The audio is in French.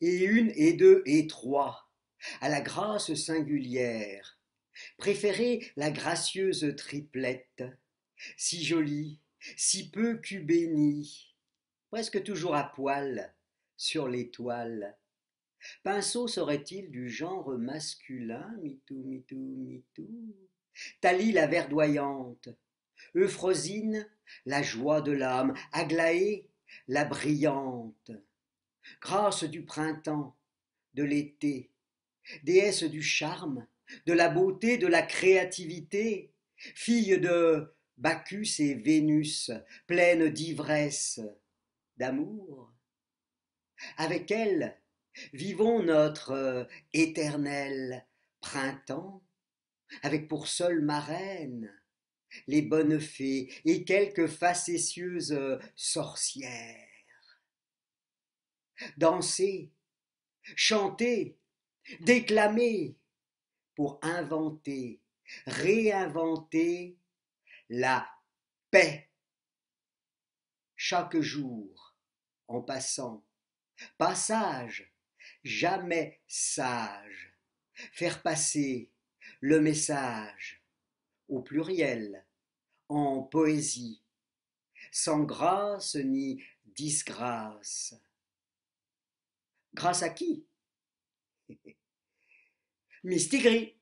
et une, et deux, et trois, à la grâce singulière. Préférez la gracieuse triplette, si jolie, si peu cubénie, presque toujours à poil, sur l'étoile. Pinceau serait-il du genre masculin, mitou, mitou, mitou Thalie la verdoyante, Euphrosine, la joie de l'âme, Aglaé, la brillante grâce du printemps, de l'été, déesse du charme, de la beauté, de la créativité, fille de Bacchus et Vénus, pleine d'ivresse, d'amour. Avec elle, vivons notre euh, éternel printemps, avec pour seule marraine les bonnes fées et quelques facétieuses euh, sorcières danser, chanter, mmh. déclamer, pour inventer, réinventer la paix. Chaque jour, en passant, passage, jamais sage, faire passer le message au pluriel, en poésie, sans grâce ni disgrâce. Grâce à qui Mistigri